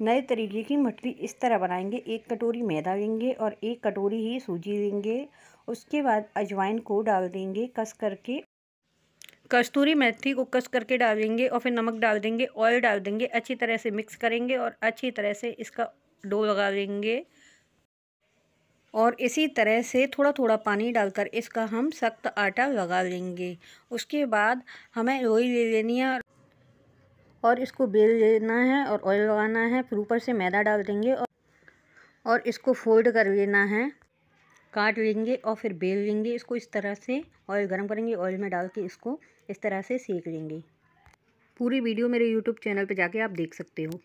नए तरीके की मटली इस तरह बनाएंगे एक कटोरी मैदा लेंगे और एक कटोरी ही सूजी लेंगे उसके बाद अजवाइन को डाल देंगे कस करके कस्तूरी मेथी को कस करके डाल देंगे और फिर नमक डाल देंगे ऑयल डाल देंगे अच्छी तरह से मिक्स करेंगे और अच्छी तरह से इसका डो लगा देंगे और इसी तरह से थोड़ा थोड़ा पानी डालकर इसका हम सख्त आटा लगा लेंगे उसके बाद हमें लोई ले लेनी है और इसको बेल लेना है और ऑयल लगाना है फिर ऊपर से मैदा डाल देंगे और और इसको फोल्ड कर लेना है काट लेंगे और फिर बेल लेंगे इसको इस तरह से ऑयल गर्म करेंगे ऑयल में डाल के इसको इस तरह से सेक लेंगे पूरी वीडियो मेरे यूट्यूब चैनल पर जाके आप देख सकते हो